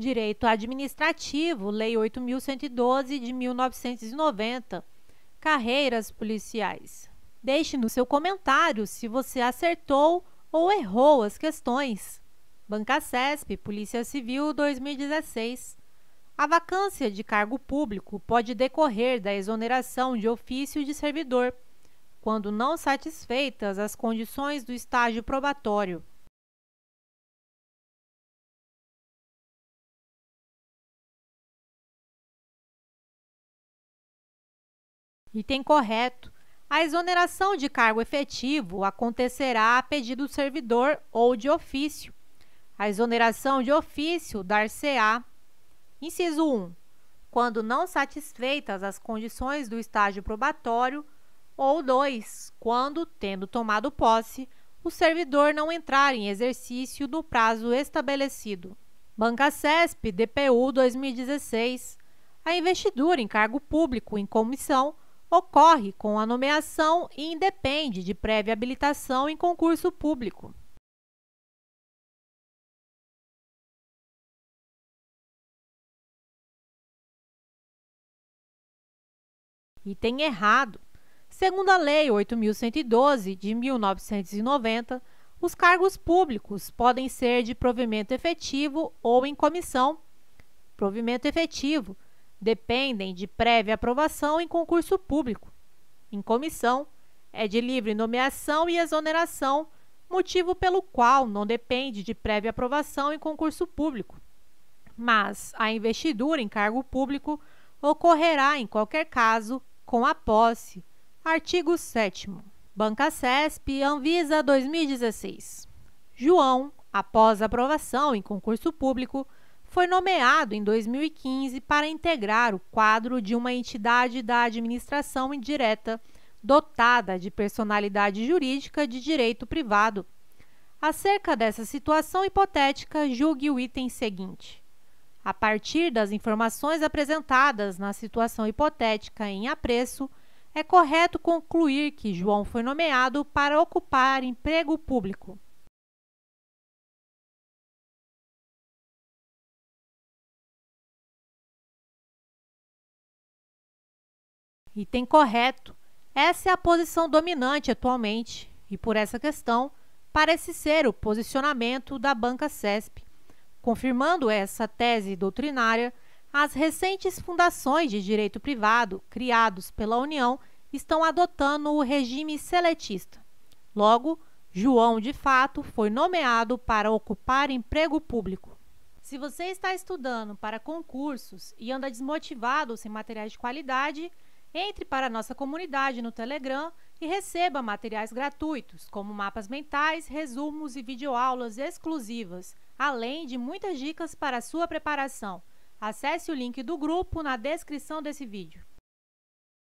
Direito Administrativo, Lei 8.112 de 1990. Carreiras policiais. Deixe no seu comentário se você acertou ou errou as questões. Banca CESP, Polícia Civil 2016. A vacância de cargo público pode decorrer da exoneração de ofício de servidor, quando não satisfeitas as condições do estágio probatório. Item correto. A exoneração de cargo efetivo acontecerá a pedido do servidor ou de ofício. A exoneração de ofício dar-se-á. Inciso 1. Quando não satisfeitas as condições do estágio probatório, ou 2. Quando, tendo tomado posse, o servidor não entrar em exercício no prazo estabelecido. Banca CESP, DPU 2016. A investidura em cargo público em comissão ocorre com a nomeação e independe de prévia habilitação em concurso público. Item errado. Segundo a Lei 8.112, de 1990, os cargos públicos podem ser de provimento efetivo ou em comissão. Provimento efetivo – dependem de prévia aprovação em concurso público. Em comissão, é de livre nomeação e exoneração, motivo pelo qual não depende de prévia aprovação em concurso público. Mas a investidura em cargo público ocorrerá, em qualquer caso, com a posse. Artigo 7. Banca CESP Anvisa 2016. João, após aprovação em concurso público, foi nomeado em 2015 para integrar o quadro de uma entidade da administração indireta dotada de personalidade jurídica de direito privado. Acerca dessa situação hipotética, julgue o item seguinte. A partir das informações apresentadas na situação hipotética em apreço, é correto concluir que João foi nomeado para ocupar emprego público. Item correto. Essa é a posição dominante atualmente e, por essa questão, parece ser o posicionamento da banca CESP. Confirmando essa tese doutrinária, as recentes fundações de direito privado criados pela União estão adotando o regime seletista. Logo, João, de fato, foi nomeado para ocupar emprego público. Se você está estudando para concursos e anda desmotivado sem materiais de qualidade, entre para a nossa comunidade no Telegram e receba materiais gratuitos, como mapas mentais, resumos e videoaulas exclusivas, além de muitas dicas para a sua preparação. Acesse o link do grupo na descrição desse vídeo.